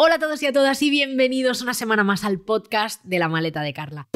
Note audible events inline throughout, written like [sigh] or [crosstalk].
Hola a todos y a todas y bienvenidos una semana más al podcast de la maleta de Carla.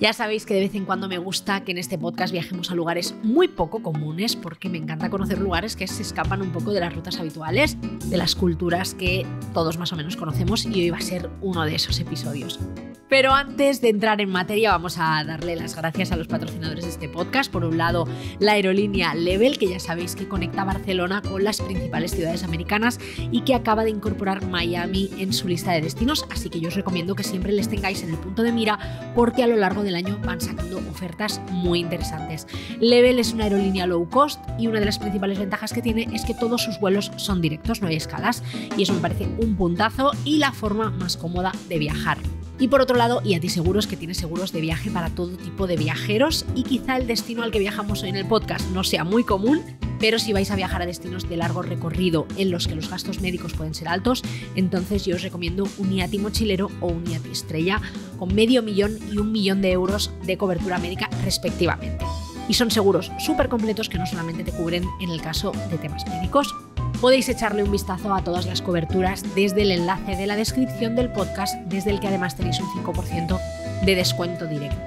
Ya sabéis que de vez en cuando me gusta que en este podcast viajemos a lugares muy poco comunes porque me encanta conocer lugares que se escapan un poco de las rutas habituales, de las culturas que todos más o menos conocemos y hoy va a ser uno de esos episodios. Pero antes de entrar en materia vamos a darle las gracias a los patrocinadores de este podcast. Por un lado, la aerolínea Level, que ya sabéis que conecta Barcelona con las principales ciudades americanas y que acaba de incorporar Miami en su lista de destinos, así que yo os recomiendo que siempre les tengáis en el punto de mira porque a lo largo de el año van sacando ofertas muy interesantes. Level es una aerolínea low cost y una de las principales ventajas que tiene es que todos sus vuelos son directos, no hay escalas y eso me parece un puntazo y la forma más cómoda de viajar. Y por otro lado, IATI Seguros, que tiene seguros de viaje para todo tipo de viajeros y quizá el destino al que viajamos hoy en el podcast no sea muy común, pero si vais a viajar a destinos de largo recorrido en los que los gastos médicos pueden ser altos, entonces yo os recomiendo un IATI mochilero o un IATI estrella con medio millón y un millón de euros de cobertura médica respectivamente y son seguros súper completos que no solamente te cubren en el caso de temas médicos. Podéis echarle un vistazo a todas las coberturas desde el enlace de la descripción del podcast, desde el que además tenéis un 5% de descuento directo.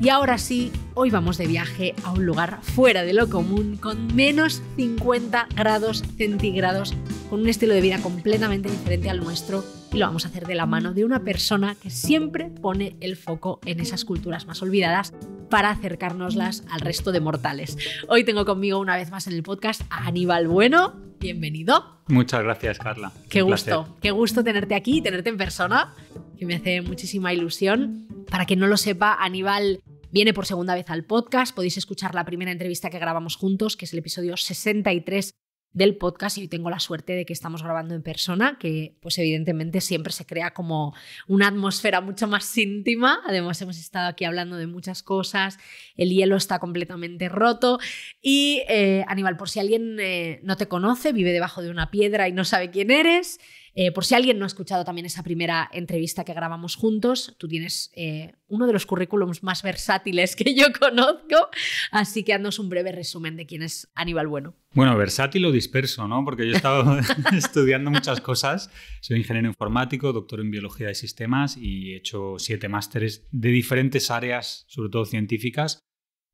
Y ahora sí, hoy vamos de viaje a un lugar fuera de lo común, con menos 50 grados centígrados, con un estilo de vida completamente diferente al nuestro y lo vamos a hacer de la mano de una persona que siempre pone el foco en esas culturas más olvidadas para acercárnoslas al resto de mortales. Hoy tengo conmigo una vez más en el podcast a Aníbal Bueno. Bienvenido. Muchas gracias, Carla. Qué gusto, qué gusto tenerte aquí y tenerte en persona, que me hace muchísima ilusión. Para quien no lo sepa, Aníbal viene por segunda vez al podcast. Podéis escuchar la primera entrevista que grabamos juntos, que es el episodio 63 del podcast y hoy tengo la suerte de que estamos grabando en persona, que pues evidentemente siempre se crea como una atmósfera mucho más íntima. Además hemos estado aquí hablando de muchas cosas, el hielo está completamente roto y eh, Aníbal, por si alguien eh, no te conoce, vive debajo de una piedra y no sabe quién eres, eh, por si alguien no ha escuchado también esa primera entrevista que grabamos juntos, tú tienes eh, uno de los currículums más versátiles que yo [laughs] conozco, así que haznos un breve resumen de quién es Aníbal Bueno. Bueno, versátil o disperso, ¿no? Porque yo he estado [laughs] estudiando muchas cosas. Soy ingeniero informático, doctor en biología de sistemas y he hecho siete másteres de diferentes áreas, sobre todo científicas,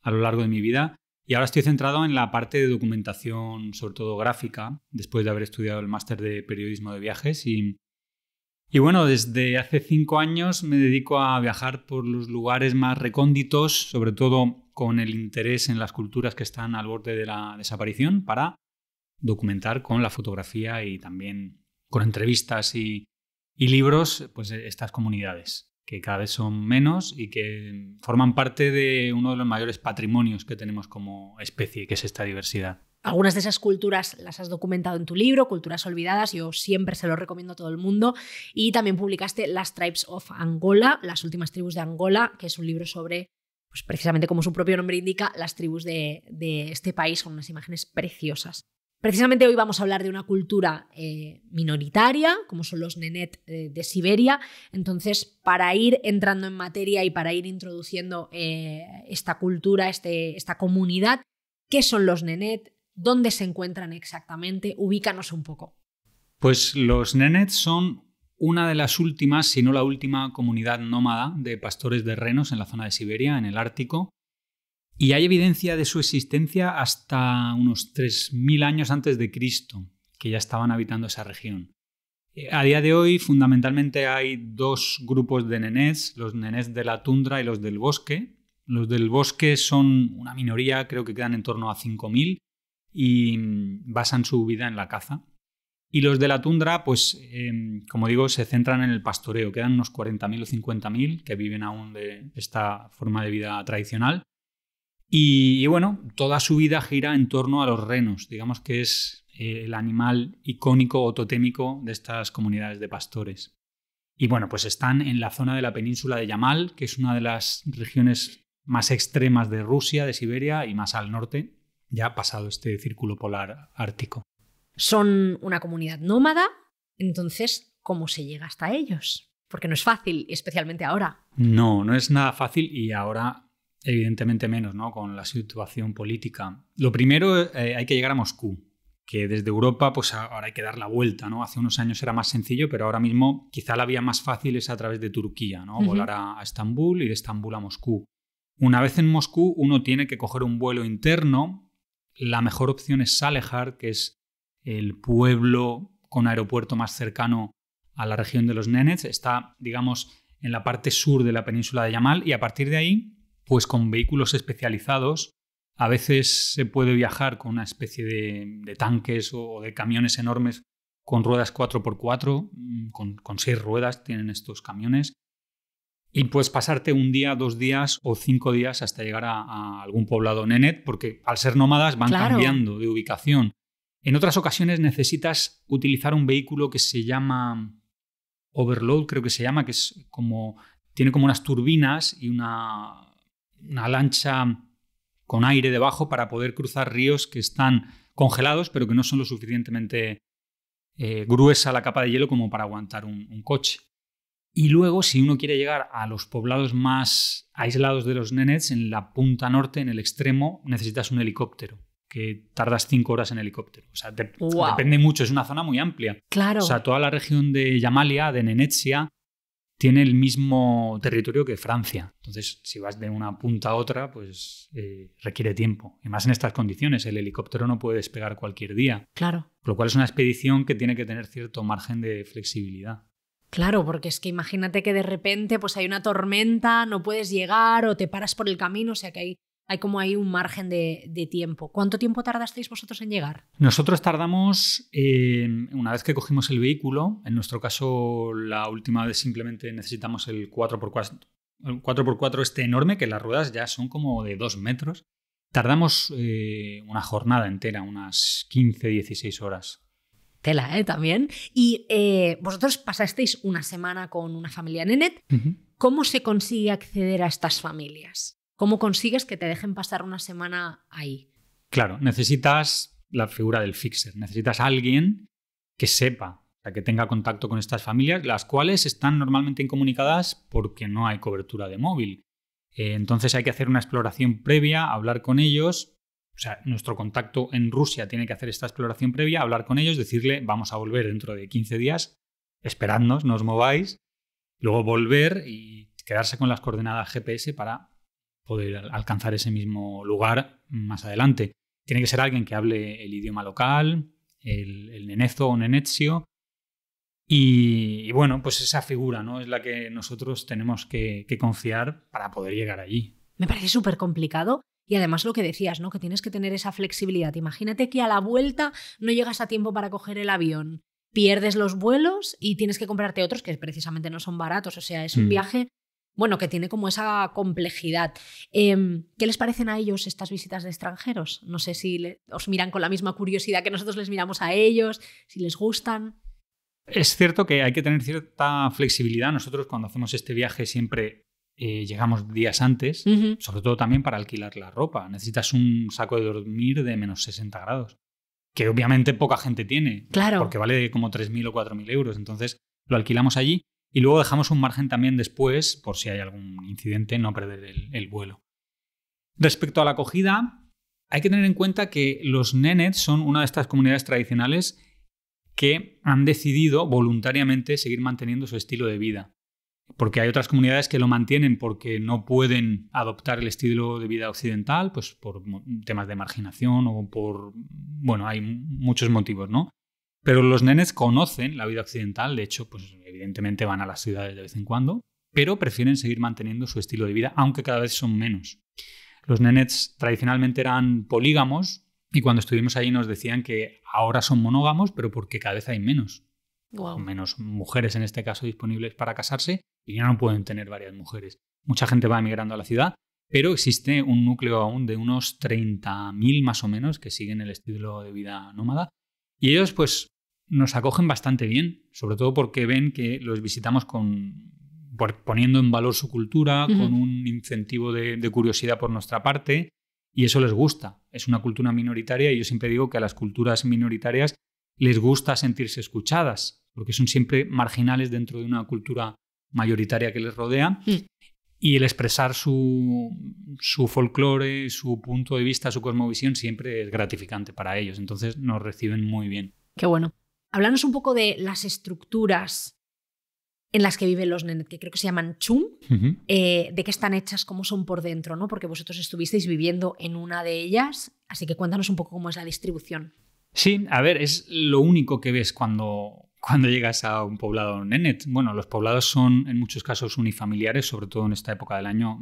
a lo largo de mi vida. Y ahora estoy centrado en la parte de documentación, sobre todo gráfica, después de haber estudiado el máster de periodismo de viajes. Y, bueno, desde hace cinco años me dedico a viajar por los lugares más recónditos, sobre todo con el interés en las culturas que están al borde de la desaparición, para documentar con la fotografía y también con entrevistas y, y libros, pues estas comunidades que cada vez son menos y que forman parte de uno de los mayores patrimonios que tenemos como especie, que es esta diversidad. Algunas de esas culturas las has documentado en tu libro, Culturas Olvidadas, yo siempre se lo recomiendo a todo el mundo, y también publicaste Las Tribes of Angola, las últimas tribus de Angola, que es un libro sobre, pues precisamente como su propio nombre indica, las tribus de, de este país, con unas imágenes preciosas. Precisamente hoy vamos a hablar de una cultura eh, minoritaria, como son los nenet eh, de Siberia. Entonces, para ir entrando en materia y para ir introduciendo eh, esta cultura, este, esta comunidad, ¿qué son los nenet? ¿Dónde se encuentran exactamente? Ubícanos un poco. Pues los nenet son una de las últimas, si no la última, comunidad nómada de pastores de renos en la zona de Siberia, en el Ártico, y hay evidencia de su existencia hasta unos 3.000 años antes de Cristo, que ya estaban habitando esa región. Eh, a día de hoy, fundamentalmente hay dos grupos de nenés, los nenés de la tundra y los del bosque. Los del bosque son una minoría, creo que quedan en torno a 5.000, y mm, basan su vida en la caza. Y los de la tundra, pues, em, como digo, se centran en el pastoreo. Quedan unos 40.000 o 50.000 que viven aún de esta forma de vida tradicional y, bueno, toda su vida gira en torno a los renos, digamos que es eh, el animal icónico o totémico de estas comunidades de pastores. Y bueno, pues están en la zona de la península de Yamal, que es una de las regiones más extremas de Rusia, de Siberia y más al norte, ya pasado este círculo polar ártico. Son una comunidad nómada, entonces, ¿cómo se llega hasta ellos? Porque no es fácil, especialmente ahora. No, no es nada fácil y ahora evidentemente menos, ¿no? Con la situación política. Lo primero, eh, hay que llegar a Moscú, que desde Europa, pues ahora hay que dar la vuelta, ¿no? Hace unos años era más sencillo, pero ahora mismo quizá la vía más fácil es a través de Turquía, ¿no? Volar a, Estambul ir de Estambul a Moscú. Una vez en Moscú, uno tiene que coger un vuelo interno. La mejor opción es Salehard, que es el pueblo con aeropuerto más cercano a la región de los Nenets. Está, digamos, en la parte sur de la península de Yamal y a partir de ahí pues con vehículos especializados a veces se puede viajar con una especie de, tanques o de camiones enormes con ruedas 4x4, mm, con, seis ruedas tienen estos camiones, y puedes pasarte un día, dos días o cinco días hasta llegar a, algún poblado nenet, porque al ser nómadas van cambiando de ubicación. En otras ocasiones necesitas utilizar un vehículo que se llama Overload, creo que se llama, que es como tiene como unas turbinas y una una lancha con aire debajo para poder cruzar ríos que están congelados, pero que no son lo suficientemente eh, gruesa la capa de hielo como para aguantar un, coche. Y luego, si uno quiere llegar a los poblados más aislados de los nenets, en la punta norte, en el extremo, necesitas un helicóptero, que tardas cinco horas en helicóptero. O sea, depende mucho, es una zona muy amplia. Claro. O sea, toda la región de Yamalia, de Nenetsia, tiene el mismo territorio que Francia. Entonces, si vas de una punta a otra, pues eh, requiere tiempo. Y más en estas condiciones, el helicóptero no puede despegar cualquier día. Claro. lo cual es una expedición que tiene que tener cierto margen de flexibilidad. Claro, porque es que imagínate que de repente pues hay una tormenta, no puedes llegar o te paras por el camino, o sea que hay hay como ahí un margen de, tiempo. ¿Cuánto tiempo tardasteis vosotros en llegar? Nosotros tardamos, eh, una vez que cogimos el vehículo, en nuestro caso la última vez simplemente necesitamos el 4x4, el 4x4 este enorme, que las ruedas ya son como de 2 metros. Tardamos eh, una jornada entera, unas 15-16 horas. Tela, ¿eh? También. Y eh, vosotros pasasteis una semana con una familia nenet. ¿Cómo se consigue acceder a estas familias? ¿Cómo consigues que te dejen pasar una semana ahí? Claro, necesitas la figura del fixer, necesitas a alguien que sepa, que tenga contacto con estas familias, las cuales están normalmente incomunicadas porque no hay cobertura de móvil. Eh, entonces hay que hacer una exploración previa, hablar con ellos. O sea, nuestro contacto en Rusia tiene que hacer esta exploración previa, hablar con ellos, decirle, vamos a volver dentro de 15 días, esperadnos, no os mováis, luego volver y quedarse con las coordenadas GPS para poder alcanzar ese mismo lugar más adelante. Tiene que ser alguien que hable el idioma local, el, nenezo o nenezio. Y, bueno, pues esa figura ¿no? es la que nosotros tenemos que, confiar para poder llegar allí. Me parece súper complicado y además lo que decías, ¿no? Que tienes que tener esa flexibilidad. Imagínate que a la vuelta no llegas a tiempo para coger el avión, pierdes los vuelos y tienes que comprarte otros que precisamente no son baratos. O sea, es un mm. viaje bueno, que tiene como esa complejidad. Em, ¿Qué les parecen a ellos estas visitas de extranjeros? No sé si os miran con la misma curiosidad que nosotros les miramos a ellos, si les gustan. Es cierto que hay que tener cierta flexibilidad. Nosotros cuando hacemos este viaje siempre eh, llegamos días antes, sobre todo también para alquilar la ropa. Necesitas un saco de dormir de menos 60 grados, que obviamente poca gente tiene, claro. porque vale como 3.000 o 4.000 euros. Entonces lo alquilamos allí y luego dejamos un margen también después, por si hay algún incidente, no perder el, vuelo. Respecto a la acogida, hay que tener en cuenta que los nenets son una de estas comunidades tradicionales que han decidido voluntariamente seguir manteniendo su estilo de vida. Porque hay otras comunidades que lo mantienen porque no pueden adoptar el estilo de vida occidental, pues por temas de marginación o por... Bueno, hay muchos motivos, ¿no? Pero los nenes conocen la vida occidental, de hecho, pues evidentemente van a las ciudades de vez en cuando, pero prefieren seguir manteniendo su estilo de vida, aunque cada vez son menos. Los nenes tradicionalmente eran polígamos y cuando estuvimos allí nos decían que ahora son monógamos, pero porque cada vez hay menos. Menos mujeres en este caso disponibles para casarse y ya no pueden tener varias mujeres. Mucha gente va emigrando a la ciudad, pero existe un núcleo aún de unos 30.000 más o menos que siguen el estilo de vida nómada y ellos pues nos acogen bastante bien, sobre todo porque ven que los visitamos con poniendo en valor su cultura, con un incentivo de, curiosidad por nuestra parte, y eso les gusta. Es una cultura minoritaria y yo siempre digo que a las culturas minoritarias les gusta sentirse escuchadas, porque son siempre marginales dentro de una cultura mayoritaria que les rodea. Mm. Y el expresar su, su folclore, su punto de vista, su cosmovisión siempre es gratificante para ellos. Entonces nos reciben muy bien. Qué bueno. Háblanos un poco de las estructuras en las que viven los nenet, que creo que se llaman chum, eh, de qué están hechas, cómo son por dentro, ¿no? Porque vosotros estuvisteis viviendo en una de ellas, así que cuéntanos un poco cómo es la distribución. Sí, a ver, es lo único que ves cuando, cuando llegas a un poblado nenet. Bueno, los poblados son en muchos casos unifamiliares, sobre todo en esta época del año,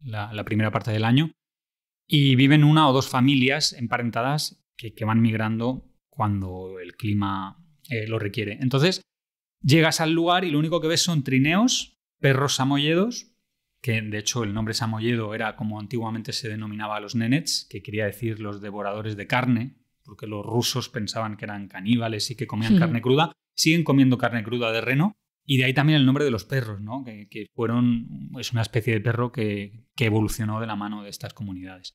la, la primera parte del año, y viven una o dos familias emparentadas que, que van migrando cuando el clima eh, lo requiere. Entonces, llegas al lugar y lo único que ves son trineos, perros samoyedos, que de hecho el nombre samoyedo era como antiguamente se denominaba a los nenets, que quería decir los devoradores de carne, porque los rusos pensaban que eran caníbales y que comían hmm. carne cruda, siguen comiendo carne cruda de reno, y de ahí también el nombre de los perros, ¿no? que, fueron, es una especie de perro que, evolucionó de la mano de estas comunidades.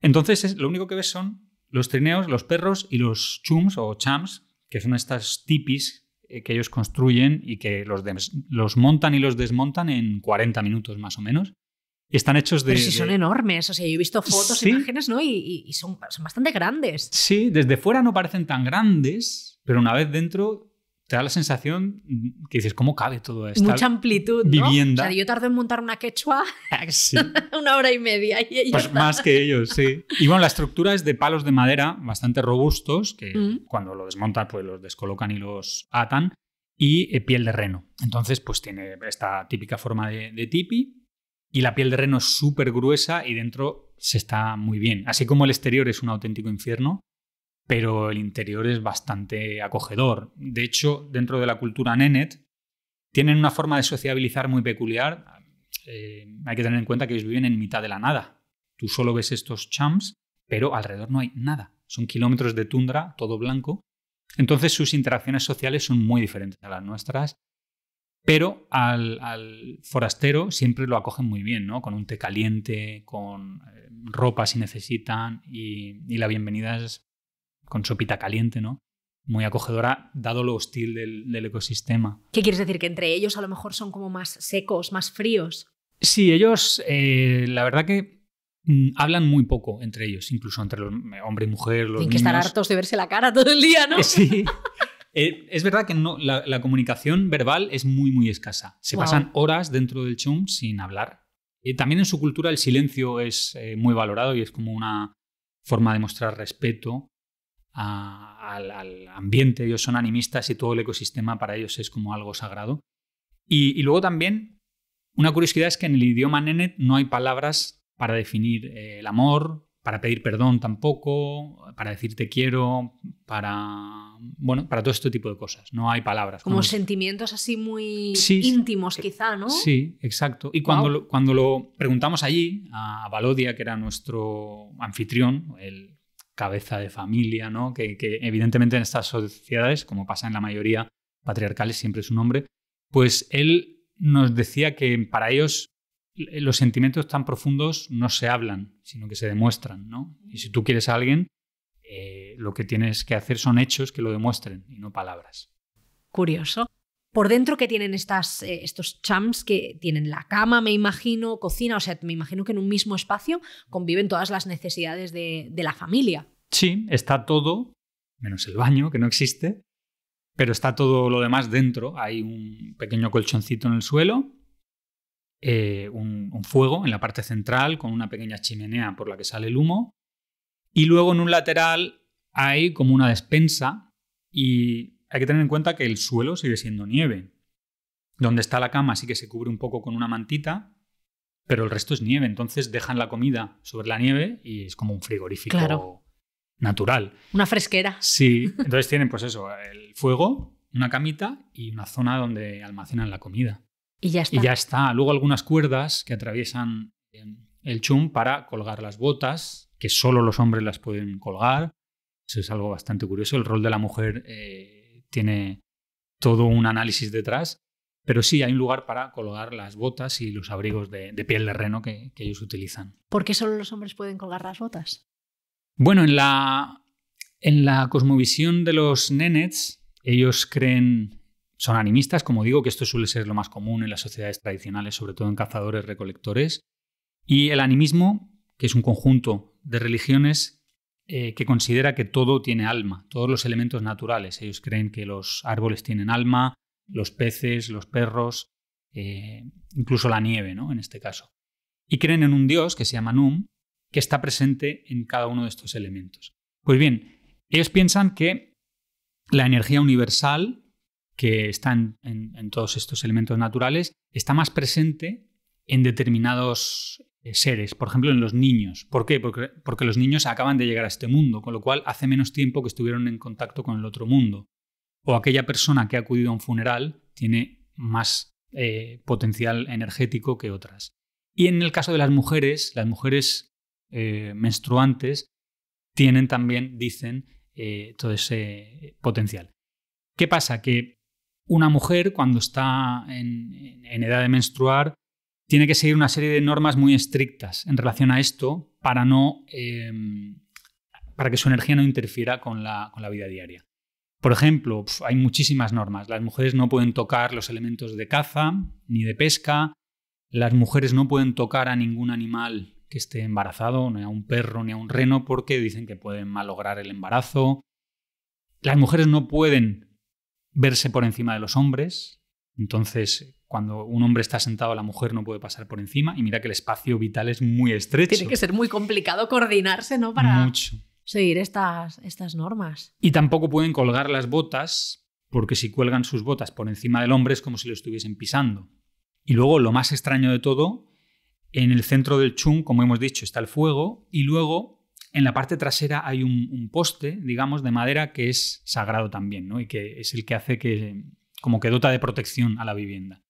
Entonces, lo único que ves son los trineos, los perros y los chums o chams, que son estas tipis eh, que ellos construyen y que los, los montan y los desmontan en 40 minutos más o menos. Están hechos de. Pero si son enormes, o sea, yo he visto fotos, imágenes, ¿no? Y, son, son, bastante grandes. Sí, desde fuera no parecen tan grandes, pero una vez dentro te da la sensación que dices, ¿cómo cabe todo esto? Mucha amplitud, ¿no? Vivienda. O sea, yo tardo en montar una quechua [laughs] [laughs] una hora y media. Y pues más que ellos, sí. [laughs] Y bueno, la estructura es de palos de madera bastante robustos, que mm. cuando lo desmontan, pues los descolocan y los atan, y eh, piel de reno. Entonces, pues tiene esta típica forma de, de tipi, y la piel de reno es súper gruesa y dentro se está muy bien. Así como el exterior es un auténtico infierno, pero el interior es bastante acogedor. De hecho, dentro de la cultura Nenet, tienen una forma de sociabilizar muy peculiar. Eh, hay que tener en cuenta que ellos viven en mitad de la nada. Tú solo ves estos champs, pero alrededor no hay nada. Son kilómetros de tundra, todo blanco. Entonces sus interacciones sociales son muy diferentes a las nuestras, pero al, forastero siempre lo acogen muy bien, ¿no? Con un té caliente, con eh, ropa si necesitan y, y la bienvenida es con sopita caliente, ¿no? Muy acogedora, dado lo hostil del, ecosistema. ¿Qué quieres decir? ¿Que entre ellos a lo mejor son como más secos, más fríos? Sí, ellos, eh, la verdad que mm, hablan muy poco entre ellos, incluso entre eh, hombre y mujer. Tienen que estar hartos de verse la cara todo el día, ¿no? [laughs] sí. Eh, es verdad que la, comunicación verbal es muy, muy escasa. Se pasan horas dentro del chum sin hablar. también en su cultura el silencio es muy valorado y es como una forma de mostrar respeto al, ambiente, ellos son animistas y todo el ecosistema para ellos es como algo sagrado. Y, luego también, una curiosidad es que en el idioma Nenet no hay palabras para definir eh, el amor, para pedir perdón tampoco, para decir te quiero, para bueno, para todo este tipo de cosas. No hay palabras. Como sentimientos así muy íntimos, quizá, ¿no? Sí, exacto. Y cuando, lo, cuando lo preguntamos allí a Valodia, que era nuestro anfitrión, el, cabeza de familia, ¿no? Que, evidentemente en estas sociedades, como pasa en la mayoría patriarcales, siempre es un hombre, pues él nos decía que para ellos los sentimientos tan profundos no se hablan, sino que se demuestran, ¿no? Y si tú quieres a alguien, eh, lo que tienes que hacer son hechos que lo demuestren y no palabras. Curioso por dentro que tienen estas, eh, estos chams que tienen la cama, me imagino, cocina, o sea, me imagino que en un mismo espacio conviven todas las necesidades de, la familia. Sí, está todo, menos el baño, que no existe, pero está todo lo demás dentro. Hay un pequeño colchoncito en el suelo, eh, un, fuego en la parte central con una pequeña chimenea por la que sale el humo, y luego en un lateral hay como una despensa y hay que tener en cuenta que el suelo sigue siendo nieve. Donde está la cama sí que se cubre un poco con una mantita, pero el resto es nieve. Entonces dejan la comida sobre la nieve y es como un frigorífico natural. Una fresquera. Sí, entonces tienen pues eso, el fuego, una camita y una zona donde almacenan la comida. Y ya está. Y ya está. Luego algunas cuerdas que atraviesan el chum para colgar las botas, que solo los hombres las pueden colgar. Eso es algo bastante curioso. El rol de la mujer eh, tiene todo un análisis detrás, pero sí hay un lugar para colgar las botas y los abrigos de, piel de reno que, ellos utilizan. ¿Por qué solo los hombres pueden colgar las botas? Bueno, en la, en la cosmovisión de los nenets, ellos creen, son animistas, como digo, que esto suele ser lo más común en las sociedades tradicionales, sobre todo en cazadores-recolectores, y el animismo, que es un conjunto de religiones eh, que considera que todo tiene alma, todos los elementos naturales. Ellos creen que los árboles tienen alma, los peces, los perros, eh, incluso la nieve, ¿no? En este caso. Y creen en un dios que se llama Num, que está presente en cada uno de estos elementos. Pues bien, ellos piensan que la energía universal que está en, en todos estos elementos naturales está más presente en determinados eh, seres, por ejemplo, en los niños. ¿Por qué? Porque, los niños acaban de llegar a este mundo, con lo cual hace menos tiempo que estuvieron en contacto con el otro mundo. O aquella persona que ha acudido a un funeral tiene más eh, potencial energético que otras. Y en el caso de las mujeres, las mujeres eh, menstruantes tienen también, dicen, todo ese potencial. ¿Qué pasa? Que una mujer cuando está en edad de menstruar tiene que seguir una serie de normas muy estrictas en relación a esto para, no, eh, para que su energía no interfiera con la, vida diaria. Por ejemplo, hay muchísimas normas. Las mujeres no pueden tocar los elementos de caza ni de pesca. Las mujeres no pueden tocar a ningún animal que esté embarazado, ni a un perro ni a un reno, porque dicen que pueden malograr el embarazo. Las mujeres no pueden verse por encima de los hombres. Entonces, cuando un hombre está sentado, la mujer no puede pasar por encima. Y mira que el espacio vital es muy estrecho. Tiene que ser muy complicado coordinarse, ¿no? Para seguir estas, estas normas. Y tampoco pueden colgar las botas, porque si cuelgan sus botas por encima del hombre es como si lo estuviesen pisando. Y luego, lo más extraño de todo, en el centro del chung, como hemos dicho, está el fuego. Y luego, en la parte trasera hay un, un, poste, digamos, de madera que es sagrado también, ¿no? Y que es el que hace que, como que dota de protección a la vivienda.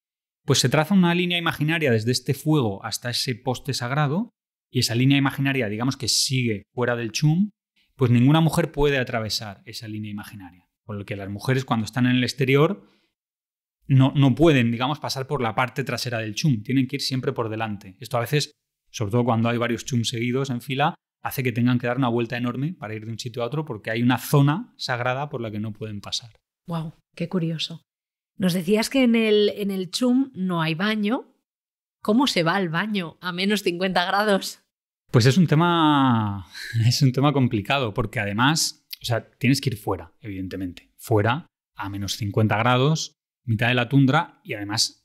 Pues se traza una línea imaginaria desde este fuego hasta ese poste sagrado, y esa línea imaginaria, digamos que sigue fuera del chum, pues ninguna mujer puede atravesar esa línea imaginaria. Por lo que las mujeres cuando están en el exterior no, no pueden, digamos, pasar por la parte trasera del chum, tienen que ir siempre por delante. Esto a veces, sobre todo cuando hay varios chums seguidos en fila, hace que tengan que dar una vuelta enorme para ir de un sitio a otro porque hay una zona sagrada por la que no pueden pasar. Wow, qué curioso. Nos decías que en el, en el chum no hay baño. ¿Cómo se va al baño a menos 50 grados? Pues es un tema. [laughs] Es un tema complicado, porque además, o sea, tienes que ir fuera, evidentemente. Fuera, a menos 50 grados, mitad de la tundra, y además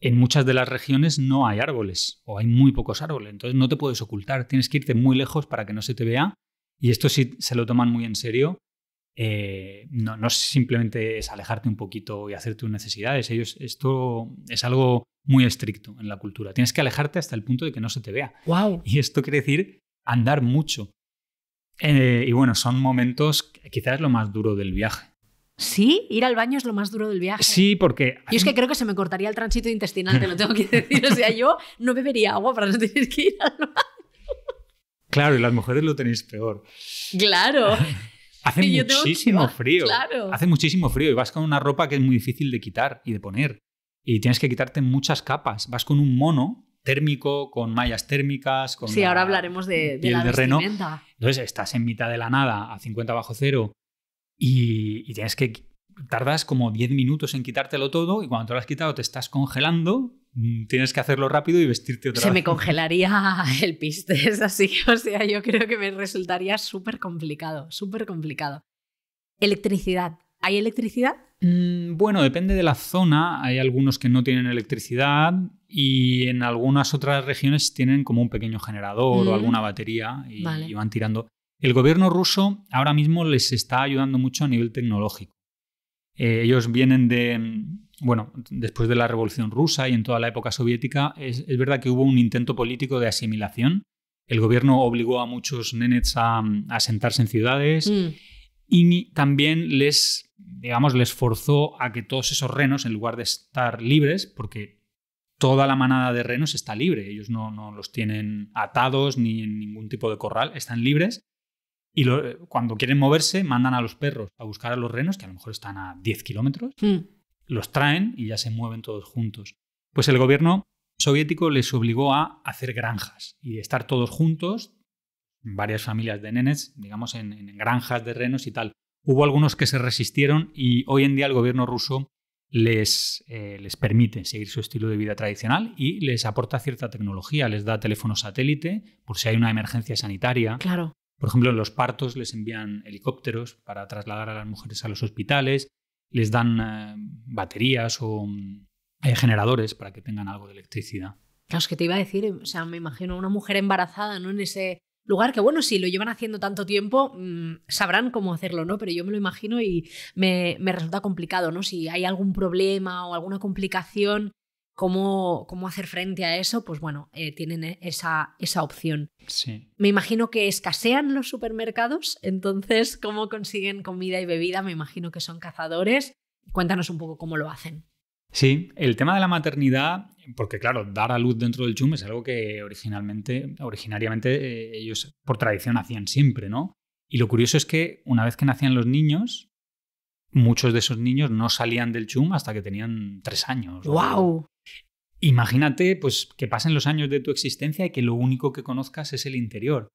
en muchas de las regiones no hay árboles o hay muy pocos árboles, entonces no te puedes ocultar, tienes que irte muy lejos para que no se te vea y esto sí se lo toman muy en serio eh, no, no, simplemente es alejarte un poquito y hacer tus necesidades. Ellos, esto es algo muy estricto en la cultura. Tienes que alejarte hasta el punto de que no se te vea. Wow. Y esto quiere decir andar mucho. Eh, y bueno, son momentos quizás lo más duro del viaje. Sí, ir al baño es lo más duro del viaje. Sí, porque. Yo es que creo que se me cortaría el tránsito intestinal, te lo tengo que decir. O sea, yo no bebería agua para no tener que ir al baño. Claro, y las mujeres lo tenéis peor. Claro, [laughs] Hace muchísimo frío. Hace muchísimo frío y vas con una ropa que es muy difícil de quitar y de poner. Y tienes que quitarte muchas capas. Vas con un mono térmico, con mallas térmicas, con. Sí, ahora hablaremos de, de la Entonces estás en mitad de la nada, a 50 bajo cero, y, y tienes que tardas como 10 minutos en quitártelo todo y cuando te lo has quitado te estás congelando, mm, tienes que hacerlo rápido y vestirte otra Se vez. Se [laughs] me congelaría [laughs] el es así, [laughs] o sea, yo creo que me resultaría súper complicado, súper complicado. Electricidad. ¿Hay electricidad? Mm, bueno, depende de la zona. Hay algunos que no tienen electricidad y en algunas otras regiones tienen como un pequeño generador o mm, alguna batería y van tirando. El gobierno ruso ahora mismo les está ayudando mucho a nivel tecnológico. Eh, ellos vienen de, bueno, después de la Revolución Rusa y en toda la época soviética, es, verdad que hubo un intento político de asimilación. El gobierno obligó a muchos nenets a, a sentarse en ciudades mm. y también les, digamos, les forzó a que todos esos renos, en lugar de estar libres, porque toda la manada de renos está libre, ellos no los tienen atados ni en ningún tipo de corral, están libres, y eh, cuando quieren moverse, mandan a los perros a buscar a los renos, que a lo mejor están a 10 kilómetros, hmm. los traen y ya se mueven todos juntos. Pues el gobierno soviético les obligó a hacer granjas y estar todos juntos, varias familias de nenes, digamos, en, granjas de renos y tal. Hubo algunos que se resistieron y hoy en día el gobierno ruso les, eh, les, permite seguir su estilo de vida tradicional y les aporta cierta tecnología, les da teléfono satélite por si hay una emergencia sanitaria. Claro. Por ejemplo, en los partos les envían helicópteros para trasladar a las mujeres a los hospitales, les dan eh, baterías o mm, eh, generadores para que tengan algo de electricidad. Claro, es que te iba a decir, o sea, me imagino una mujer embarazada, ¿no? En ese lugar que, bueno, si lo llevan haciendo tanto tiempo, mm, sabrán cómo hacerlo, ¿no? Pero yo me lo imagino y me, me resulta complicado, ¿no? Si hay algún problema o alguna complicación, cómo, hacer frente a eso, pues bueno, eh, tienen e, esa, opción. Sí. Me imagino que escasean los supermercados, entonces, ¿cómo consiguen comida y bebida? Me imagino que son cazadores. Cuéntanos un poco cómo lo hacen. Sí, el tema de la maternidad, porque claro, dar a luz dentro del chum es algo que originalmente, originariamente eh, ellos por tradición hacían siempre, ¿no? Y lo curioso es que una vez que nacían los niños, muchos de esos niños no salían del chum hasta que tenían tres años. ¡Wow! Imagínate pues, que pasen los años de tu existencia y que lo único que conozcas es el interior.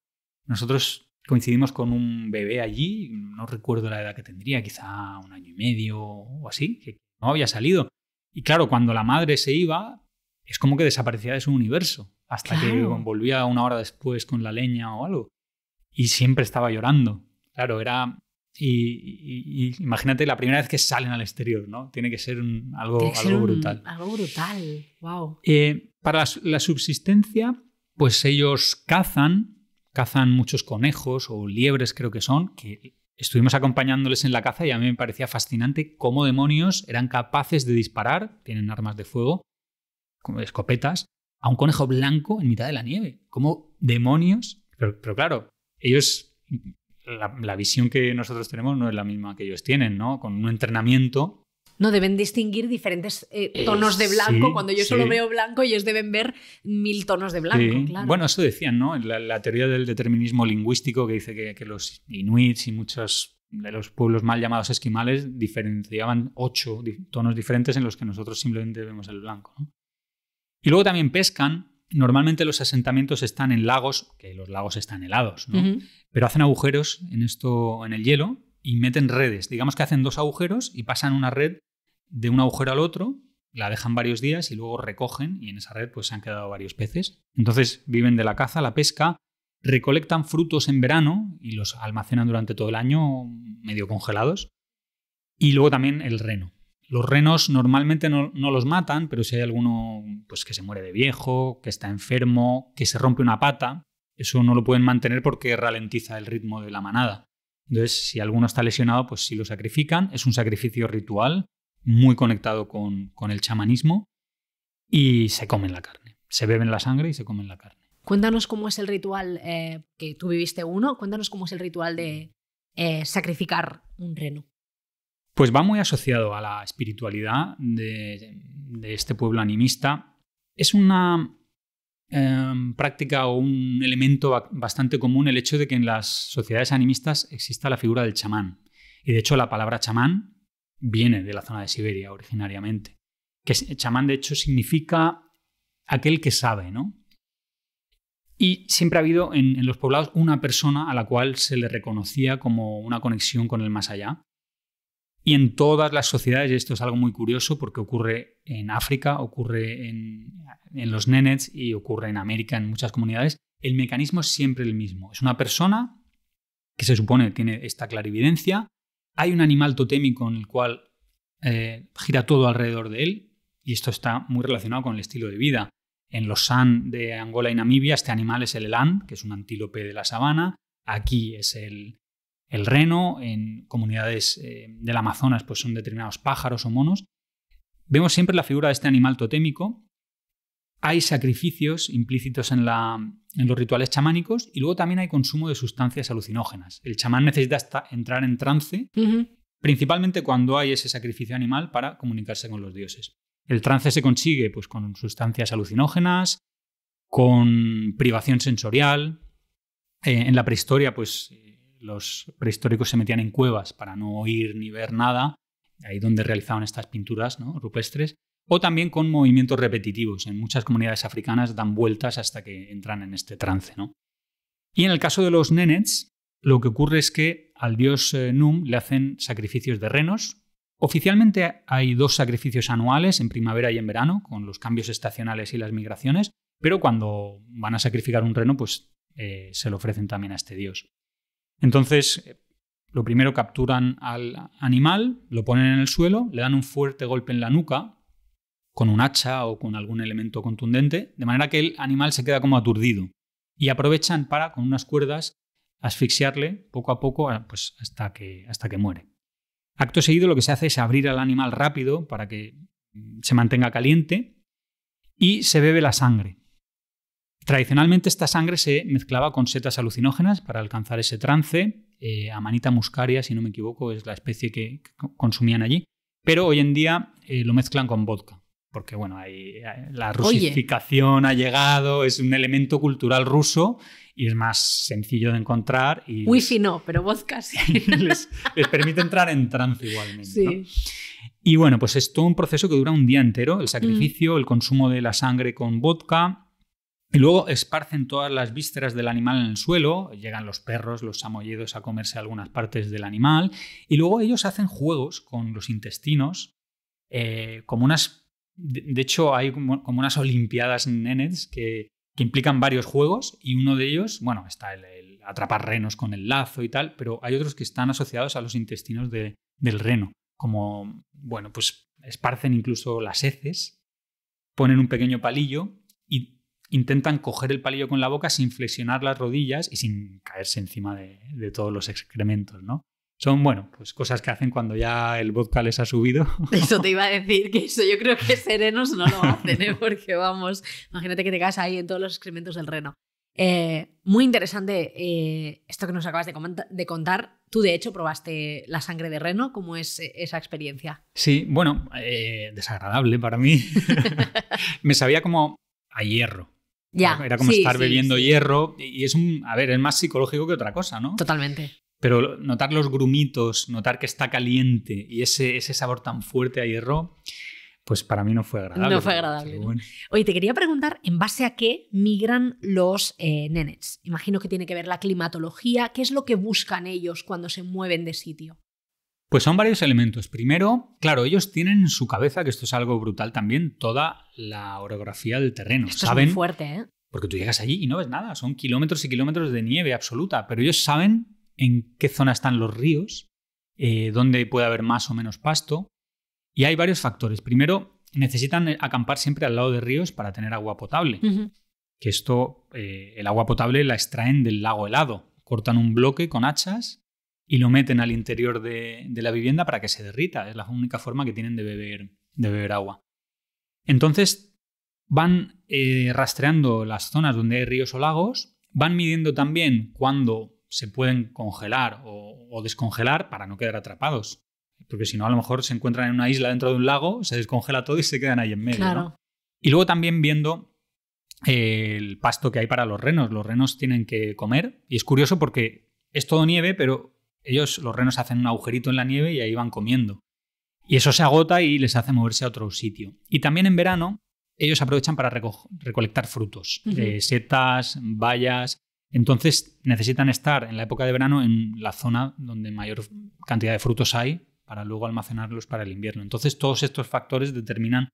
Nosotros coincidimos con un bebé allí, no recuerdo la edad que tendría, quizá un año y medio o así, que no había salido. Y claro, cuando la madre se iba, es como que desaparecía de su universo, hasta que volvía una hora después con la leña o algo. Y siempre estaba llorando. Claro, era y, imagínate la primera vez que salen al exterior, ¿no? Tiene que ser algo, algo brutal. algo brutal, wow. Eh, para la, subsistencia, pues ellos cazan, cazan muchos conejos o liebres creo que son, que estuvimos acompañándoles en la caza y a mí me parecía fascinante cómo demonios eran capaces de disparar, tienen armas de fuego, como escopetas, a un conejo blanco en mitad de la nieve. ¿Cómo demonios? pero claro, ellos la, visión que nosotros tenemos no es la misma que ellos tienen, ¿no? Con un entrenamiento. No, deben distinguir diferentes eh, eh, tonos de blanco. Cuando yo solo veo blanco, ellos deben ver mil tonos de blanco. Bueno, eso decían, ¿no? La, teoría del determinismo lingüístico que dice que, los inuits y muchos de los pueblos mal llamados esquimales diferenciaban ocho tonos diferentes en los que nosotros simplemente vemos el blanco. Y luego también pescan Normalmente los asentamientos están en lagos, que los lagos están helados, Pero hacen agujeros en esto, en el hielo, y meten redes. Digamos que hacen dos agujeros y pasan una red de un agujero al otro, la dejan varios días y luego recogen, y en esa red pues se han quedado varios peces. Entonces viven de la caza, la pesca, recolectan frutos en verano y los almacenan durante todo el año medio congelados. Y luego también el reno. Los renos normalmente no, los matan, pero si hay alguno pues, que se muere de viejo, que está enfermo, que se rompe una pata, eso no lo pueden mantener porque ralentiza el ritmo de la manada. Entonces, si alguno está lesionado, pues sí lo sacrifican. Es un sacrificio ritual, muy conectado con, el chamanismo, y se comen la carne. Se beben la sangre y se comen la carne. Cuéntanos cómo es el ritual eh, que tú viviste uno, cuéntanos cómo es el ritual de eh, sacrificar un reno. Pues va muy asociado a la espiritualidad de, este pueblo animista. Es una em, práctica o un elemento bastante común el hecho de que en las sociedades animistas exista la figura del chamán. Y de hecho la palabra chamán viene de la zona de Siberia originariamente. Que chamán de hecho significa aquel que sabe, ¿no? Y siempre ha habido en, los poblados una persona a la cual se le reconocía como una conexión con el más allá. Y en todas las sociedades, y esto es algo muy curioso porque ocurre en África, ocurre en, los nenets y ocurre en América, en muchas comunidades, el mecanismo es siempre el mismo. Es una persona que se supone tiene esta clarividencia, hay un animal totémico en el cual eh, gira todo alrededor de él, y esto está muy relacionado con el estilo de vida. En los San de Angola y Namibia, este animal es el Elan, que es un antílope de la sabana. Aquí es el, el reno, en comunidades eh, del Amazonas pues son determinados pájaros o monos. Vemos siempre la figura de este animal totémico. Hay sacrificios implícitos en, en los rituales chamánicos y luego también hay consumo de sustancias alucinógenas. El chamán necesita entrar en trance, principalmente cuando hay ese sacrificio animal para comunicarse con los dioses. El trance se consigue pues, con sustancias alucinógenas, con privación sensorial. Eh, en la prehistoria, pues los prehistóricos se metían en cuevas para no oír ni ver nada, ahí donde realizaban estas pinturas rupestres, o también con movimientos repetitivos. En muchas comunidades africanas dan vueltas hasta que entran en este trance. Y en el caso de los nenets, lo que ocurre es que al dios eh, Num le hacen sacrificios de renos. Oficialmente hay dos sacrificios anuales, en primavera y en verano, con los cambios estacionales y las migraciones, pero cuando van a sacrificar un reno, pues eh, se lo ofrecen también a este dios. Entonces, lo primero capturan al animal, lo ponen en el suelo, le dan un fuerte golpe en la nuca con un hacha o con algún elemento contundente, de manera que el animal se queda como aturdido. Y aprovechan para, con unas cuerdas, asfixiarle poco a poco ah, pues, hasta, que, hasta que muere. Acto seguido lo que se hace es abrir al animal rápido para que mm, se mantenga caliente y se bebe la sangre. Tradicionalmente esta sangre se mezclaba con setas alucinógenas para alcanzar ese trance. Eh, amanita muscaria, si no me equivoco, es la especie que, consumían allí. Pero hoy en día eh, lo mezclan con vodka, porque bueno, la rusificación ha llegado, es un elemento cultural ruso y es más sencillo de encontrar. Y Wifi no, pero vodka sí. [laughs] les, permite entrar en trance igualmente. Y bueno, pues es todo un proceso que dura un día entero, el sacrificio, el consumo de la sangre con vodka, y luego esparcen todas las vísceras del animal en el suelo, llegan los perros, los samoyedos a comerse algunas partes del animal, y luego ellos hacen juegos con los intestinos, eh, como unas... De hecho, hay como, unas olimpiadas nenets que, que implican varios juegos y uno de ellos, bueno, está el, atrapar renos con el lazo y tal, pero hay otros que están asociados a los intestinos del reno, como, bueno, pues esparcen incluso las heces, ponen un pequeño palillo intentan coger el palillo con la boca sin flexionar las rodillas y sin caerse encima de, todos los excrementos, ¿no? Son, bueno, pues cosas que hacen cuando ya el vodka les ha subido. [laughs] Eso te iba a decir, que eso yo creo que serenos no lo hacen, ¿eh? porque vamos, imagínate que te caes ahí en todos los excrementos del reno. Eh, muy interesante eh, esto que nos acabas de, de, contar. Tú, de hecho, probaste la sangre de reno. ¿Cómo es eh, esa experiencia? Sí, bueno, desagradable para mí. [laughs] Me sabía como a hierro. Era como estar bebiendo hierro y es un, a ver, es más psicológico que otra cosa, ¿no? Totalmente. Pero notar los grumitos, notar que está caliente y ese, ese sabor tan fuerte a hierro, pues para mí no fue agradable. No fue agradable. Oye, te quería preguntar en base a qué migran los eh, nenets. Imagino que tiene que ver la climatología. ¿Qué es lo que buscan ellos cuando se mueven de sitio? Pues son varios elementos. Primero, claro, ellos tienen en su cabeza, que esto es algo brutal también, toda la orografía del terreno. Esto es muy fuerte, ¿eh? Porque tú llegas allí y no ves nada, son kilómetros y kilómetros de nieve absoluta, pero ellos saben en qué zona están los ríos, eh, dónde puede haber más o menos pasto, y hay varios factores. Primero, necesitan acampar siempre al lado de ríos para tener agua potable, que esto, eh, el agua potable la extraen del lago helado, cortan un bloque con hachas y lo meten al interior de, la vivienda para que se derrita. Es la única forma que tienen de beber, de beber agua. Entonces van eh, rastreando las zonas donde hay ríos o lagos, van midiendo también cuándo se pueden congelar o, descongelar para no quedar atrapados. Porque si no, a lo mejor se encuentran en una isla dentro de un lago, se descongela todo y se quedan ahí en medio. Y luego también viendo eh, el pasto que hay para los renos. Los renos tienen que comer. Y es curioso porque es todo nieve, pero ellos, los renos, hacen un agujerito en la nieve y ahí van comiendo. Y eso se agota y les hace moverse a otro sitio. Y también en verano, ellos aprovechan para recolectar frutos, eh, setas, bayas. Entonces necesitan estar en la época de verano en la zona donde mayor cantidad de frutos hay para luego almacenarlos para el invierno. Entonces todos estos factores determinan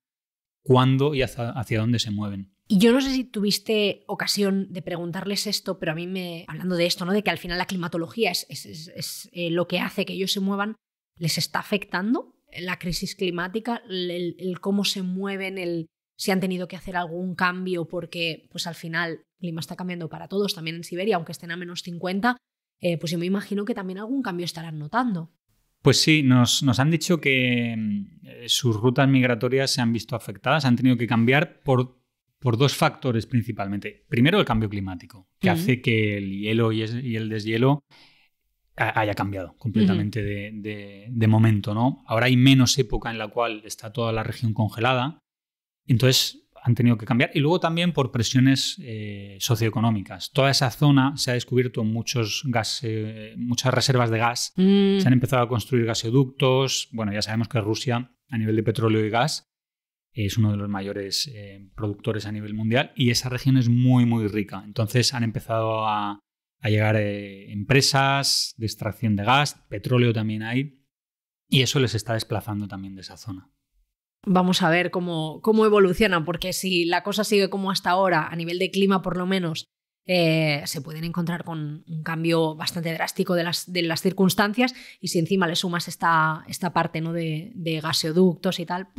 cuándo y hacia dónde se mueven. Y yo no sé si tuviste ocasión de preguntarles esto, pero a mí me, hablando de esto, ¿no? de que al final la climatología es, eh, lo que hace que ellos se muevan, ¿les está afectando la crisis climática, el, cómo se mueven, el, si han tenido que hacer algún cambio porque pues al final el clima está cambiando para todos, también en Siberia, aunque estén a menos 50, eh, pues yo me imagino que también algún cambio estarán notando. Pues sí, nos, nos han dicho que mm, eh, sus rutas migratorias se han visto afectadas, han tenido que cambiar por por dos factores principalmente. Primero, el cambio climático, que hace que el hielo y, el deshielo haya cambiado completamente de, momento, ¿no? Ahora hay menos época en la cual está toda la región congelada, entonces han tenido que cambiar. Y luego también por presiones eh, socioeconómicas. Toda esa zona se ha descubierto muchos gas, eh, muchas reservas de gas, se han mm. empezado a construir gasoductos, bueno, ya sabemos que Rusia a nivel de petróleo y gas es uno de los mayores eh, productores a nivel mundial y esa región es muy, muy rica. Entonces han empezado a, llegar eh, empresas de extracción de gas, petróleo también hay, y eso les está desplazando también de esa zona. Vamos a ver cómo, cómo evolucionan, porque si la cosa sigue como hasta ahora, a nivel de clima por lo menos, eh, se pueden encontrar con un cambio bastante drástico de las, de las circunstancias y si encima le sumas esta, esta parte ¿no? de, de gaseoductos y tal,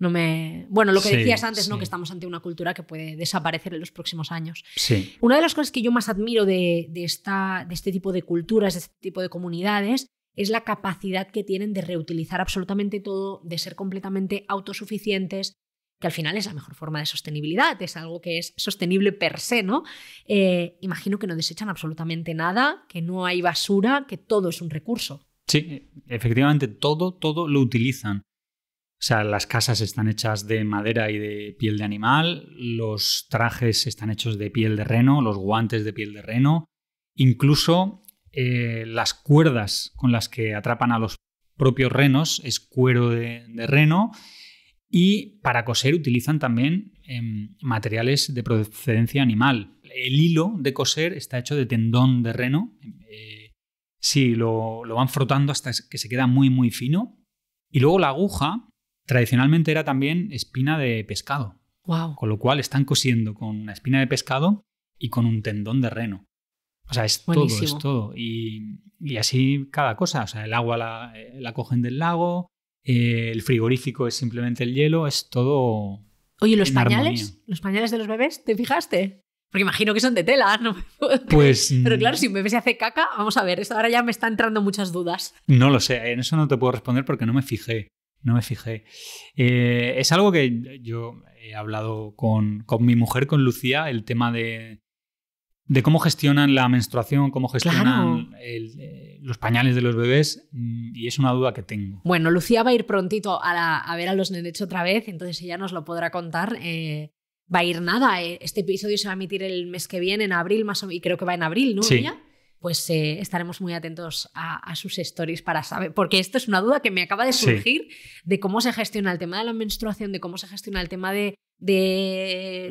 no me... Bueno, lo que decías antes, ¿no? Que estamos ante una cultura que puede desaparecer en los próximos años. Sí. Una de las cosas que yo más admiro de, este tipo de culturas, de este tipo de comunidades, es la capacidad que tienen de reutilizar absolutamente todo, de ser completamente autosuficientes, que al final es la mejor forma de sostenibilidad, es algo que es sostenible per se, ¿no? Eh, imagino que no desechan absolutamente nada, que no hay basura, que todo es un recurso. Sí, efectivamente, todo, todo lo utilizan. O sea, las casas están hechas de madera y de piel de animal, los trajes están hechos de piel de reno, los guantes de piel de reno, incluso eh, las cuerdas con las que atrapan a los propios renos es cuero de, reno y para coser utilizan también em, materiales de procedencia animal. El hilo de coser está hecho de tendón de reno. Em, eh, sí, lo van frotando hasta que se queda muy, muy fino. Y luego la aguja tradicionalmente era también espina de pescado. Con lo cual están cosiendo con una espina de pescado y con un tendón de reno. O sea, es todo, es todo. Y, así cada cosa. O sea, el agua la, eh, cogen del lago, eh, el frigorífico es simplemente el hielo, es todo. Oye, ¿los pañales? ¿Los pañales de los bebés? ¿Te fijaste? Porque imagino que son de tela, ¿no? Pues. Pero claro, mm, si un bebé se hace caca, vamos a ver, esto ahora ya me está entrando muchas dudas. No lo sé, en eso no te puedo responder porque no me fijé. No me fijé. Eh, es algo que yo he hablado con, con, mi mujer, con Lucía, el tema de, cómo gestionan la menstruación, cómo gestionan eh, los pañales de los bebés, mm, y es una duda que tengo. Bueno, Lucía va a ir prontito a, ver a los nenechos otra vez, entonces ella nos lo podrá contar. Eh, va a ir nada, este episodio se va a emitir el mes que viene, en abril más o menos, y creo que va en abril, ¿no? Sí pues eh, estaremos muy atentos a, sus stories para saber, porque esto es una duda que me acaba de surgir de cómo se gestiona el tema de la menstruación, de cómo se gestiona el tema de,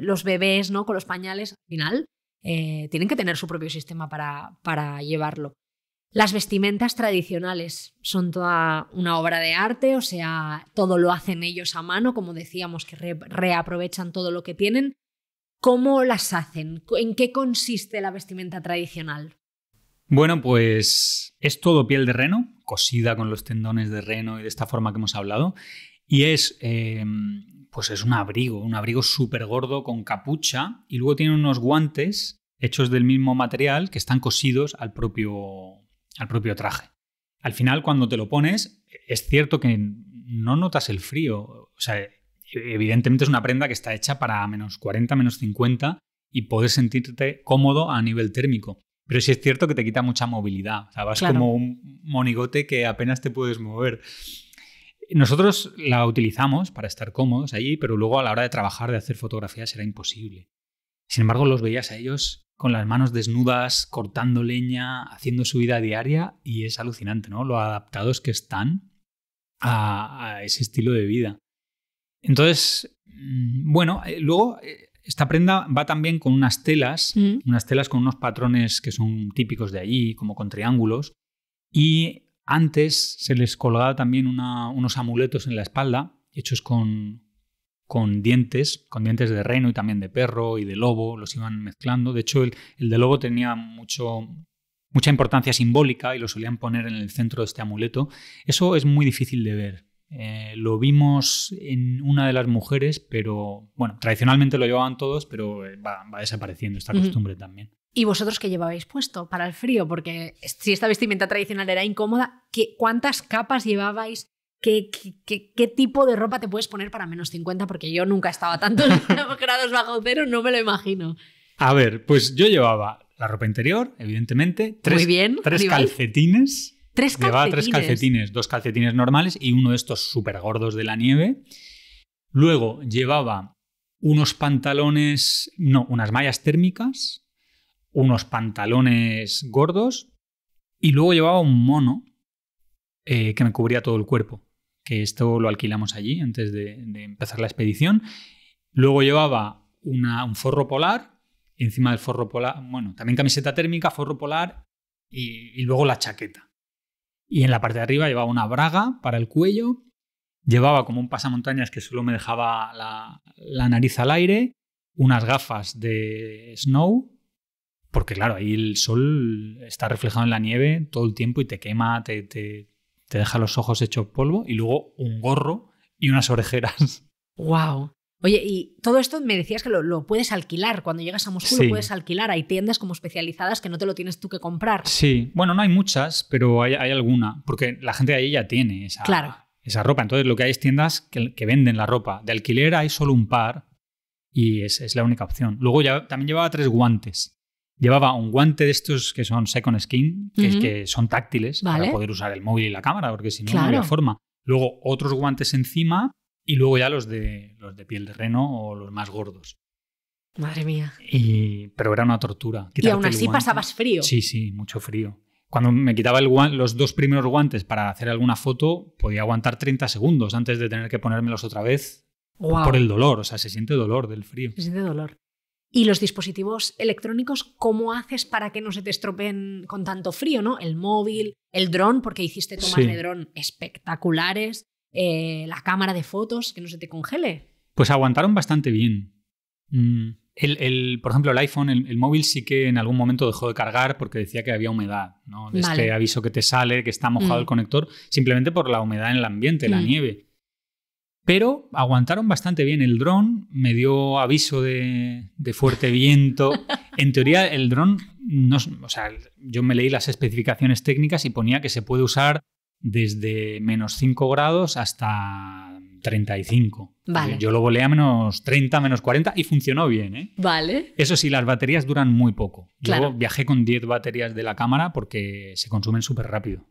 los bebés, ¿no? Con los pañales, al final eh, tienen que tener su propio sistema para, llevarlo. Las vestimentas tradicionales son toda una obra de arte, o sea, todo lo hacen ellos a mano, como decíamos, que reaprovechan todo lo que tienen. ¿Cómo las hacen? ¿En qué consiste la vestimenta tradicional? Bueno, pues es todo piel de reno, cosida con los tendones de reno y de esta forma que hemos hablado. Y es, em, pues es un abrigo, un abrigo súper gordo con capucha y luego tiene unos guantes hechos del mismo material que están cosidos al propio, al propio traje. Al final, cuando te lo pones, es cierto que no notas el frío. O sea, evidentemente es una prenda que está hecha para menos 40, menos 50 y puedes sentirte cómodo a nivel térmico. Pero sí es cierto que te quita mucha movilidad. O sea, vas como un monigote que apenas te puedes mover. Nosotros la utilizamos para estar cómodos allí, pero luego a la hora de trabajar, de hacer fotografías, era imposible. Sin embargo, los veías a ellos con las manos desnudas, cortando leña, haciendo su vida diaria y es alucinante, ¿no? Lo adaptados que están a ese estilo de vida. Entonces, mm, bueno, eh, luego eh, esta prenda va también con unas telas, mm. unas telas con unos patrones que son típicos de allí, como con triángulos. Y antes se les colgaba también unos amuletos en la espalda, hechos con, con dientes, con dientes de reno y también de perro y de lobo, los iban mezclando. De hecho, el, el de lobo tenía mucho, mucha importancia simbólica y lo solían poner en el centro de este amuleto. Eso es muy difícil de ver. Eh, lo vimos en una de las mujeres, pero bueno, tradicionalmente lo llevaban todos, pero eh, va, desapareciendo esta costumbre también. ¿Y vosotros qué llevabais puesto para el frío? Porque si esta vestimenta tradicional era incómoda, ¿qué, ¿cuántas capas llevabais? ¿Qué, qué, tipo de ropa te puedes poner para menos 50? Porque yo nunca estaba tanto [laughs] grados bajo cero, no me lo imagino. A ver, pues yo llevaba la ropa interior, evidentemente, tres, tres calcetines Llevaba tres calcetines, dos calcetines normales y uno de estos súper gordos de la nieve. Luego llevaba unos pantalones, no, unas mallas térmicas, unos pantalones gordos y luego llevaba un mono eh, que me cubría todo el cuerpo, que esto lo alquilamos allí antes de, empezar la expedición. Luego llevaba un forro polar, encima del forro polar, bueno, también camiseta térmica, forro polar y luego la chaqueta. Y en la parte de arriba llevaba una braga para el cuello, llevaba como un pasamontañas que solo me dejaba la, nariz al aire, unas gafas de snow, porque claro, ahí el sol está reflejado en la nieve todo el tiempo y te quema, te, te, te deja los ojos hechos polvo, y luego un gorro y unas orejeras. ¡Wow! Oye, y todo esto me decías que lo, puedes alquilar. Cuando llegas a Moscú lo puedes alquilar. Hay tiendas como especializadas que no te lo tienes tú que comprar. Sí, bueno, no hay muchas, pero hay, alguna. Porque la gente de ahí ya tiene esa, esa ropa. Entonces lo que hay es tiendas que, venden la ropa. De alquiler hay solo un par y es, la única opción. Luego ya, también llevaba tres guantes. Llevaba un guante de estos que son second skin, que, son táctiles, para poder usar el móvil y la cámara, porque si no, no había forma. Luego otros guantes encima y luego ya los de, los de piel de reno o los más gordos. Madre mía. Y, pero era una tortura. Y aún así pasabas frío. Sí, sí, mucho frío. Cuando me quitaba los dos primeros guantes para hacer alguna foto, podía aguantar 30 segundos antes de tener que ponérmelos otra vez por el dolor. O sea, se siente dolor del frío. Se siente dolor. ¿Y los dispositivos electrónicos cómo haces para que no se te estropeen con tanto frío, no? El móvil, el dron, porque hiciste tomas de dron espectaculares. Eh, la cámara de fotos, que no se te congele. Pues aguantaron bastante bien. Mm, por ejemplo, el iPhone, el, móvil sí que en algún momento dejó de cargar porque decía que había humedad, ¿no? De este aviso que te sale, que está mojado el mm. conector, simplemente por la humedad en el ambiente, la mm. nieve. Pero aguantaron bastante bien. El dron me dio aviso de, fuerte viento. [laughs] En teoría, el dron, no, o sea, yo me leí las especificaciones técnicas y ponía que se puede usar desde menos 5 grados hasta 35. Yo lo volé a menos 30, menos 40 y funcionó bien. ¿eh? Vale. Eso sí, las baterías duran muy poco. Yo viajé con 10 baterías de la cámara porque se consumen súper rápido.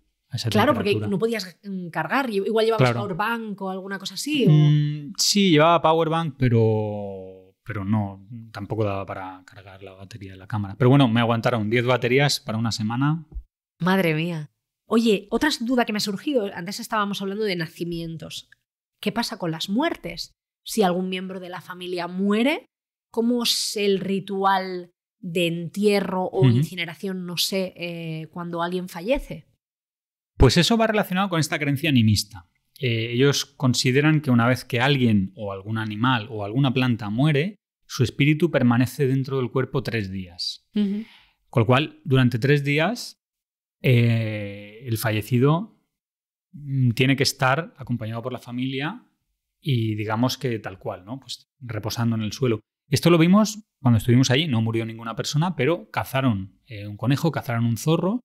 Claro, porque no podías mm, cargar. Igual llevabas power powerbank o alguna cosa así. Mm, sí, llevaba powerbank, pero, pero no, tampoco daba para cargar la batería de la cámara. Pero bueno, me aguantaron 10 baterías para una semana. Madre mía. Oye, otra duda que me ha surgido, antes estábamos hablando de nacimientos. ¿Qué pasa con las muertes? Si algún miembro de la familia muere, ¿cómo es el ritual de entierro o incineración, no sé, eh, cuando alguien fallece? Pues eso va relacionado con esta creencia animista. Eh, ellos consideran que una vez que alguien o algún animal o alguna planta muere, su espíritu permanece dentro del cuerpo tres días. Con lo cual, durante tres días, eh, el fallecido mm, tiene que estar acompañado por la familia y digamos que tal cual, ¿no? Pues reposando en el suelo. Esto lo vimos cuando estuvimos allí, no murió ninguna persona, pero cazaron eh, un conejo, cazaron un zorro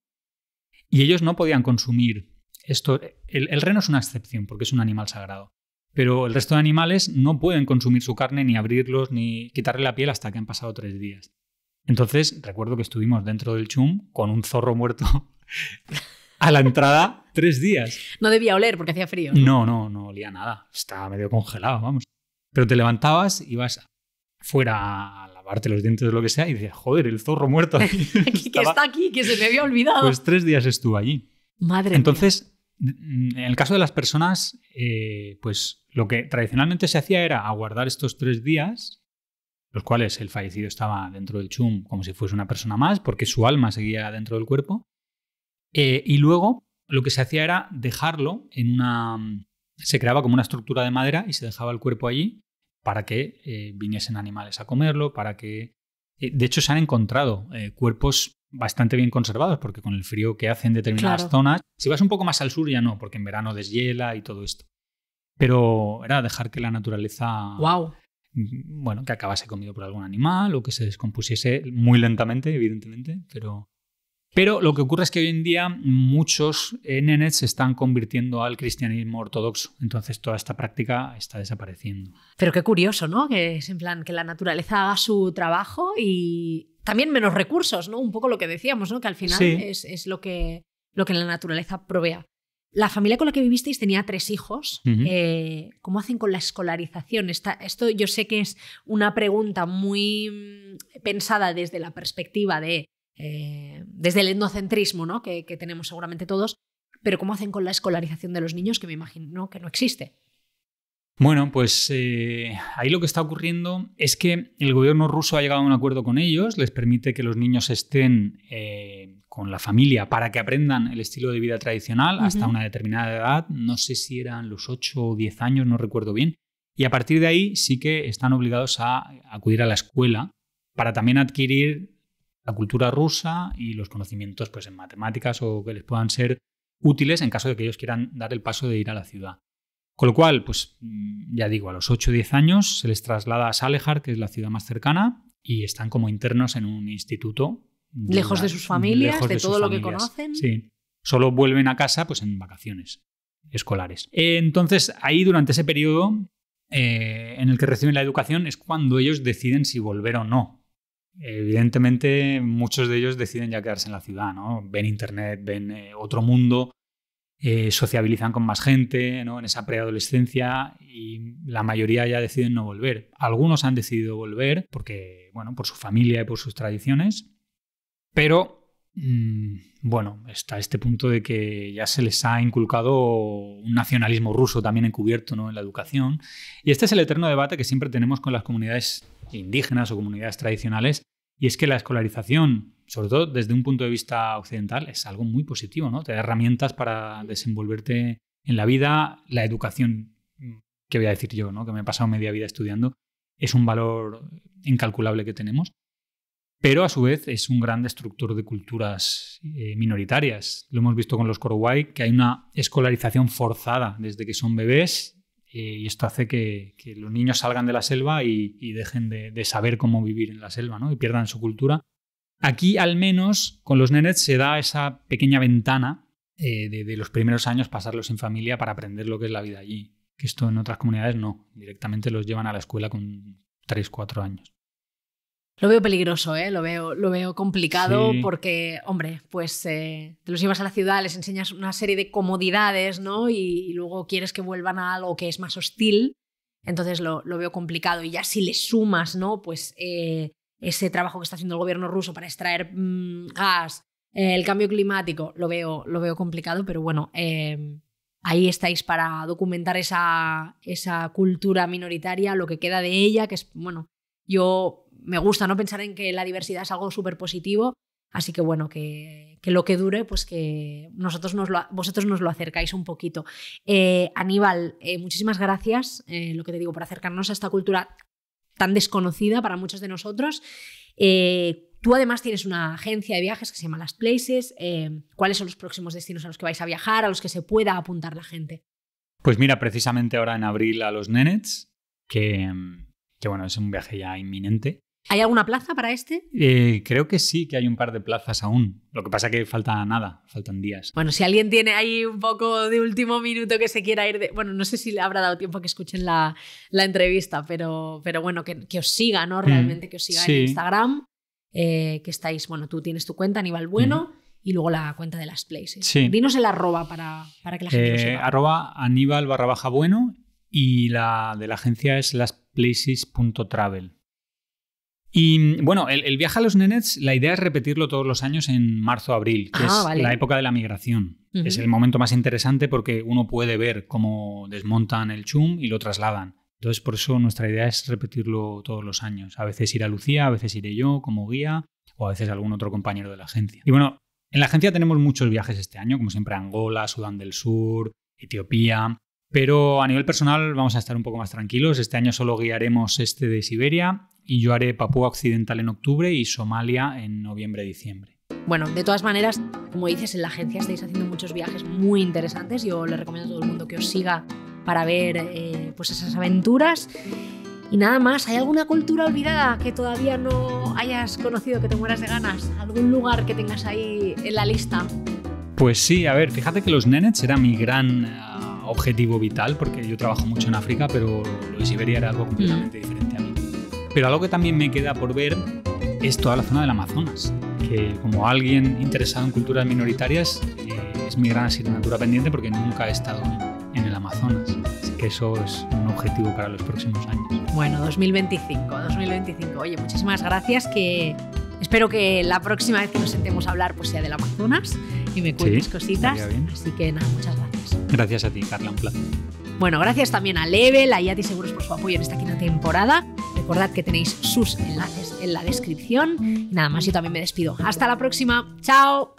y ellos no podían consumir esto. El, el, reno es una excepción porque es un animal sagrado, pero el resto de animales no pueden consumir su carne, ni abrirlos, ni quitarle la piel hasta que han pasado tres días. Entonces, recuerdo que estuvimos dentro del chum con un zorro muerto a la entrada tres días. No debía oler porque hacía frío. No, no, no, olía nada. Estaba medio congelado, vamos. Pero te levantabas, y vas fuera a lavarte los dientes o lo que sea y decías, joder, el zorro muerto. aquí, [laughs] que está aquí, que se me había olvidado. Pues tres días estuvo allí. Madre Entonces, mm, en el caso de las personas, eh, pues lo que tradicionalmente se hacía era aguardar estos tres días los cuales el fallecido estaba dentro del chum como si fuese una persona más, porque su alma seguía dentro del cuerpo, eh, y luego lo que se hacía era dejarlo en una... Mm, se creaba como una estructura de madera y se dejaba el cuerpo allí para que eh, viniesen animales a comerlo, para que... Eh, de hecho, se han encontrado cuerpos bastante bien conservados, porque con el frío que hace en determinadas zonas, si vas un poco más al sur ya no, porque en verano deshiela y todo esto. Pero era dejar que la naturaleza... Wow. Mm, bueno, que acabase comido por algún animal o que se descompusiese muy lentamente, evidentemente, pero pero lo que ocurre es que hoy en día muchos eh, nenes se están convirtiendo al cristianismo ortodoxo. Entonces toda esta práctica está desapareciendo. Pero qué curioso, ¿no? Que en plan que la naturaleza haga su trabajo y también menos recursos, ¿no? Un poco lo que decíamos, ¿no? Que al final es, lo, que, lo que la naturaleza provea. La familia con la que vivisteis tenía tres hijos. Eh, ¿Cómo hacen con la escolarización? esto yo sé que es una pregunta muy mm, pensada desde la perspectiva de eh, desde el etnocentrismo ¿no? que, tenemos seguramente todos, pero ¿cómo hacen con la escolarización de los niños que me imagino que no existe? Bueno, pues eh, ahí lo que está ocurriendo es que el gobierno ruso ha llegado a un acuerdo con ellos, les permite que los niños estén eh, con la familia para que aprendan el estilo de vida tradicional hasta una determinada edad, no sé si eran los 8 o 10 años, no recuerdo bien, y a partir de ahí sí que están obligados a acudir a la escuela para también adquirir la cultura rusa y los conocimientos pues, en matemáticas o que les puedan ser útiles en caso de que ellos quieran dar el paso de ir a la ciudad. Con lo cual, pues mm, ya digo, a los 8 o 10 años se les traslada a Salehar, que es la ciudad más cercana, y están como internos en un instituto. Lejos de, sus familias, de, todo lo que conocen. Sí. Solo vuelven a casa pues en vacaciones escolares. Entonces, ahí durante ese periodo eh, en el que reciben la educación es cuando ellos deciden si volver o no Evidentemente, muchos de ellos deciden ya quedarse en la ciudad, Ven internet, ven eh, otro mundo, eh, sociabilizan con más gente, ¿no? En esa preadolescencia y la mayoría ya deciden no volver. Algunos han decidido volver porque, bueno, por su familia y por sus tradiciones, pero mm, bueno, está este punto de que ya se les ha inculcado un nacionalismo ruso también encubierto, ¿no? En la educación y este es el eterno debate que siempre tenemos con las comunidades indígenas o comunidades tradicionales, y es que la escolarización, sobre todo desde un punto de vista occidental, es algo muy positivo, ¿no? Te da herramientas para desenvolverte en la vida, la educación, que voy a decir yo, ¿no? Que me he pasado media vida estudiando, es un valor incalculable que tenemos, pero a su vez es un gran destructor de culturas eh, minoritarias. Lo hemos visto con los Korowai, que hay una escolarización forzada desde que son bebés eh, y esto hace que, los niños salgan de la selva y, dejen de, saber cómo vivir en la selva ¿no? y pierdan su cultura. Aquí al menos con los nenets se da esa pequeña ventana eh, de, de, los primeros años pasarlos en familia para aprender lo que es la vida allí. Que esto en otras comunidades no, directamente los llevan a la escuela con 3, 4 años. Lo veo peligroso, ¿eh? lo, veo, lo veo complicado porque, hombre, pues eh, te los llevas a la ciudad, les enseñas una serie de comodidades, ¿no? Y, luego quieres que vuelvan a algo que es más hostil, entonces lo, lo veo complicado. Y ya si le sumas, ¿no? Pues eh, ese trabajo que está haciendo el gobierno ruso para extraer mm, gas, eh, el cambio climático, lo veo, lo veo complicado, pero bueno, ahí estáis para documentar esa, esa cultura minoritaria, lo que queda de ella, que es, bueno, yo me gusta no pensar en que la diversidad es algo súper positivo. Así que bueno, que, lo que dure, pues que nosotros nos lo, vosotros nos lo acercáis un poquito. Eh, Aníbal, eh, muchísimas gracias, eh, lo que te digo, por acercarnos a esta cultura tan desconocida para muchos de nosotros. tú además tienes una agencia de viajes que se llama Las Places. ¿Cuáles son los próximos destinos a los que vais a viajar, a los que se pueda apuntar la gente? Pues mira, precisamente ahora en abril a los Nenets, que, que bueno, es un viaje ya inminente. ¿Hay alguna plaza para este? Eh, creo que sí, que hay un par de plazas aún. Lo que pasa es que falta nada, faltan días. Bueno, si alguien tiene ahí un poco de último minuto que se quiera ir de... Bueno, no sé si le habrá dado tiempo a que escuchen la, entrevista, pero, pero bueno, que, os siga, ¿no? Mm. Realmente que os siga en Instagram, eh, que estáis, bueno, tú tienes tu cuenta, Aníbal mm. Bueno. y luego la cuenta de las places. Sí. Dinos el arroba para, para que la gente lo eh, sepa. Arroba Aníbal barra baja bueno y la de la agencia es lasplaces.travel. Y bueno, el, viaje a los nenets, la idea es repetirlo todos los años en marzo-abril, que ah, es la época de la migración. Es el momento más interesante porque uno puede ver cómo desmontan el chum y lo trasladan. Entonces, por eso nuestra idea es repetirlo todos los años. A veces ir a Lucía, a veces iré yo como guía o a veces algún otro compañero de la agencia. Y bueno, en la agencia tenemos muchos viajes este año, como siempre Angola, Sudán del Sur, Etiopía, pero a nivel personal vamos a estar un poco más tranquilos. Este año solo guiaremos este de Siberia y yo haré Papúa Occidental en octubre y Somalia en noviembre-diciembre. Bueno, de todas maneras, como dices, en la agencia estáis haciendo muchos viajes muy interesantes. Yo le recomiendo a todo el mundo que os siga para ver eh, pues esas aventuras. Y nada más, ¿hay alguna cultura olvidada que todavía no hayas conocido, que te mueras de ganas? ¿Algún lugar que tengas ahí en la lista? Pues sí, a ver, fíjate que los nenets era mi gran eh, objetivo vital, porque yo trabajo mucho en África, pero lo de Siberia era algo completamente mm. diferente pero algo que también me queda por ver es toda la zona del Amazonas, que como alguien interesado en culturas minoritarias eh, es mi gran asignatura pendiente porque nunca he estado en, el Amazonas. Así que eso es un objetivo para los próximos años. Bueno, 2025, 2025. Oye, muchísimas gracias que... Espero que la próxima vez que nos sentemos a hablar pues sea del Amazonas y me cuentes cositas. Así que nada, muchas gracias. Gracias a ti, Carla, un placer. Bueno, gracias también a Level, a Yati Seguros por su apoyo en esta quinta temporada. Recordad que tenéis sus enlaces en la descripción. nada más, yo también me despido. Hasta la próxima. Chao.